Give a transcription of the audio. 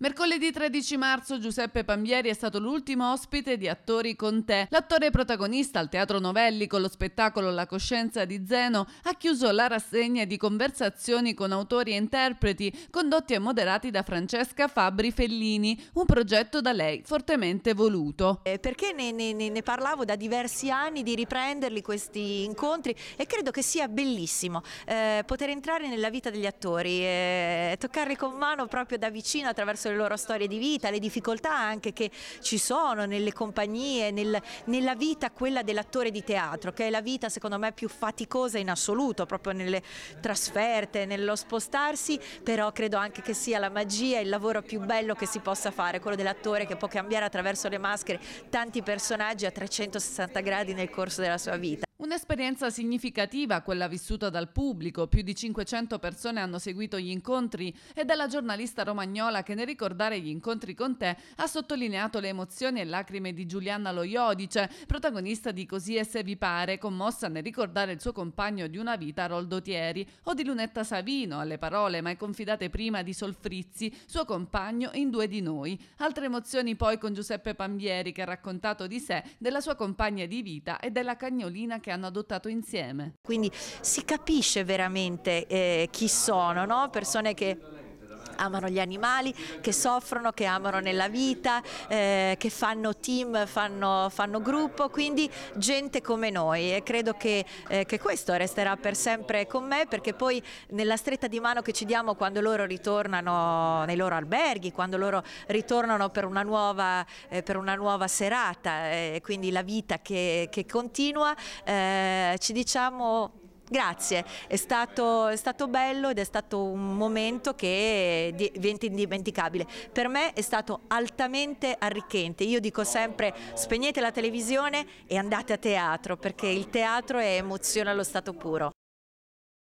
Mercoledì 13 marzo Giuseppe Pambieri è stato l'ultimo ospite di Attori con te. L'attore protagonista al Teatro Novelli con lo spettacolo La coscienza di Zeno ha chiuso la rassegna di conversazioni con autori e interpreti condotti e moderati da Francesca Fabri Fellini, un progetto da lei fortemente voluto. Eh, perché ne, ne, ne parlavo da diversi anni di riprenderli questi incontri e credo che sia bellissimo eh, poter entrare nella vita degli attori, eh, toccarli con mano proprio da vicino attraverso attraverso le loro storie di vita, le difficoltà anche che ci sono nelle compagnie, nel, nella vita quella dell'attore di teatro, che è la vita secondo me più faticosa in assoluto, proprio nelle trasferte, nello spostarsi, però credo anche che sia la magia, il lavoro più bello che si possa fare, quello dell'attore che può cambiare attraverso le maschere tanti personaggi a 360 gradi nel corso della sua vita. Un'esperienza significativa quella vissuta dal pubblico, più di 500 persone hanno seguito gli incontri e dalla giornalista romagnola che nel ricordare gli incontri con te ha sottolineato le emozioni e lacrime di Giuliana Loiodice, protagonista di Così e se vi pare, commossa nel ricordare il suo compagno di una vita Roldo Tieri o di Lunetta Savino, alle parole mai confidate prima di Solfrizzi, suo compagno in Due di noi. Altre emozioni poi con Giuseppe Pambieri che ha raccontato di sé, della sua compagna di vita e della cagnolina che che hanno adottato insieme. Quindi si capisce veramente eh, chi sono, no? persone che amano gli animali, che soffrono, che amano nella vita, eh, che fanno team, fanno, fanno, gruppo, quindi gente come noi e credo che, eh, che, questo resterà per sempre con me perché poi nella stretta di mano che ci diamo quando loro ritornano nei loro alberghi, quando loro ritornano per una nuova, eh, per una nuova serata, eh, quindi la vita che, che continua, eh, ci diciamo Grazie, è stato, è stato, bello ed è stato un momento che diventa indimenticabile. Per me è stato altamente arricchente. Io dico sempre spegnete la televisione e andate a teatro perché il teatro è emozione allo stato puro.